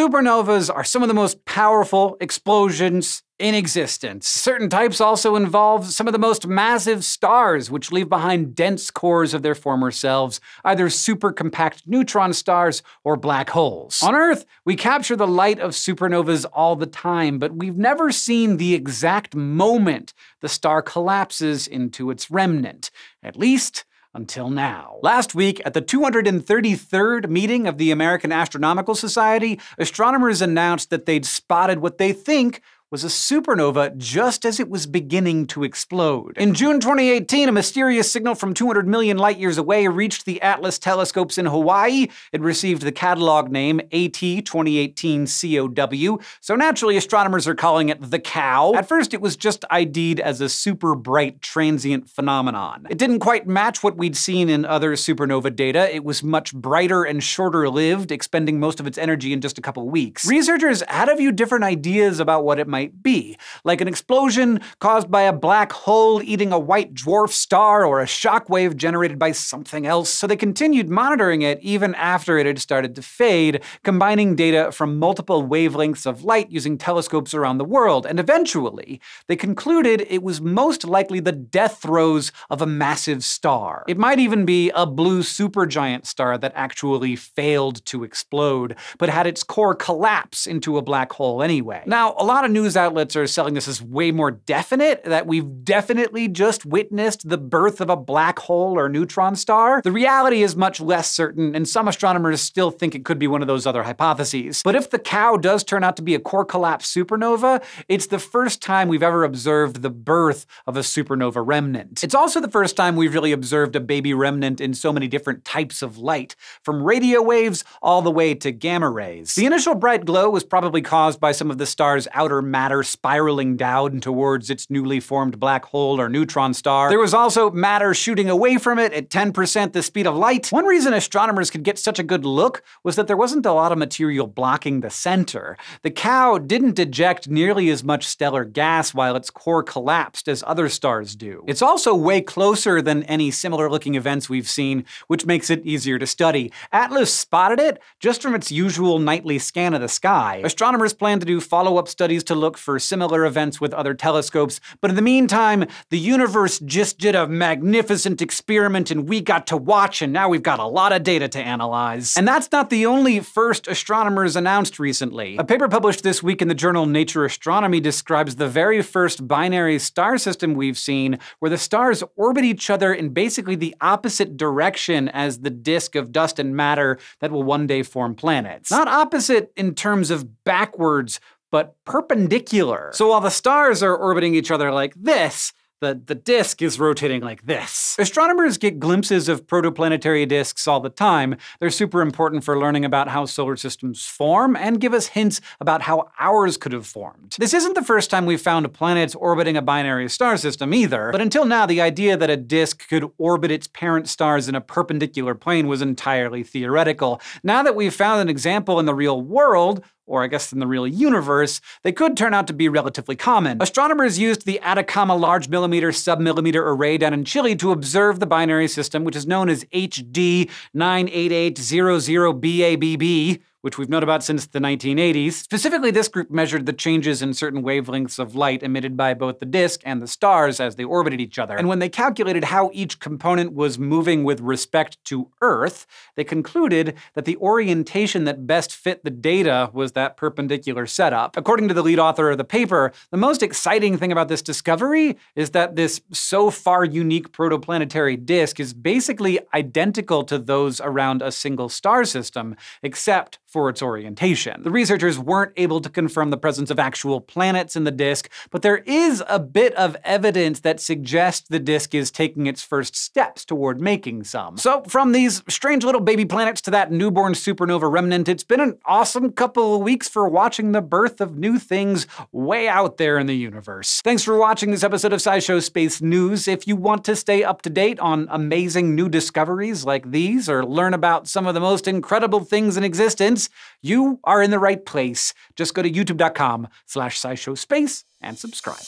Supernovas are some of the most powerful explosions in existence. Certain types also involve some of the most massive stars, which leave behind dense cores of their former selves, either supercompact neutron stars or black holes. On Earth, we capture the light of supernovas all the time, but we've never seen the exact moment the star collapses into its remnant, at least until now. Last week, at the 233rd meeting of the American Astronomical Society, astronomers announced that they'd spotted what they think was a supernova just as it was beginning to explode. In June 2018, a mysterious signal from 200 million light years away reached the Atlas telescopes in Hawaii. It received the catalog name AT 2018 COW, so naturally astronomers are calling it the cow. At first, it was just ID'd as a super bright transient phenomenon. It didn't quite match what we'd seen in other supernova data. It was much brighter and shorter lived, expending most of its energy in just a couple weeks. Researchers had a few different ideas about what it might might be, like an explosion caused by a black hole eating a white dwarf star or a shockwave generated by something else, so they continued monitoring it even after it had started to fade, combining data from multiple wavelengths of light using telescopes around the world, and eventually, they concluded it was most likely the death throes of a massive star. It might even be a blue supergiant star that actually failed to explode, but had its core collapse into a black hole anyway. Now, a lot of news news outlets are selling this as way more definite, that we've definitely just witnessed the birth of a black hole or neutron star, the reality is much less certain, and some astronomers still think it could be one of those other hypotheses. But if the cow does turn out to be a core collapse supernova, it's the first time we've ever observed the birth of a supernova remnant. It's also the first time we've really observed a baby remnant in so many different types of light, from radio waves all the way to gamma rays. The initial bright glow was probably caused by some of the star's outer matter matter spiraling down towards its newly formed black hole or neutron star. There was also matter shooting away from it at 10% the speed of light. One reason astronomers could get such a good look was that there wasn't a lot of material blocking the center. The cow didn't eject nearly as much stellar gas while its core collapsed as other stars do. It's also way closer than any similar looking events we've seen, which makes it easier to study. Atlas spotted it just from its usual nightly scan of the sky. Astronomers plan to do follow-up studies to look look for similar events with other telescopes, but in the meantime, the universe just did a magnificent experiment and we got to watch, and now we've got a lot of data to analyze. And that's not the only first astronomers announced recently. A paper published this week in the journal Nature Astronomy describes the very first binary star system we've seen, where the stars orbit each other in basically the opposite direction as the disk of dust and matter that will one day form planets. Not opposite in terms of backwards, but perpendicular. So while the stars are orbiting each other like this, the, the disk is rotating like this. Astronomers get glimpses of protoplanetary disks all the time. They're super important for learning about how solar systems form and give us hints about how ours could have formed. This isn't the first time we've found planets orbiting a binary star system either, but until now the idea that a disk could orbit its parent stars in a perpendicular plane was entirely theoretical. Now that we've found an example in the real world, or I guess in the real universe, they could turn out to be relatively common. Astronomers used the Atacama Large Millimeter Submillimeter Array down in Chile to observe the binary system, which is known as HD 98800BABB which we've known about since the 1980s. Specifically, this group measured the changes in certain wavelengths of light emitted by both the disk and the stars as they orbited each other. And when they calculated how each component was moving with respect to Earth, they concluded that the orientation that best fit the data was that perpendicular setup. According to the lead author of the paper, the most exciting thing about this discovery is that this so far unique protoplanetary disk is basically identical to those around a single star system, except for its orientation. The researchers weren't able to confirm the presence of actual planets in the disk, but there is a bit of evidence that suggests the disk is taking its first steps toward making some. So from these strange little baby planets to that newborn supernova remnant, it's been an awesome couple of weeks for watching the birth of new things way out there in the universe. Thanks for watching this episode of SciShow Space News. If you want to stay up to date on amazing new discoveries like these, or learn about some of the most incredible things in existence, friends, you are in the right place. Just go to youtube.com slash scishow space and subscribe.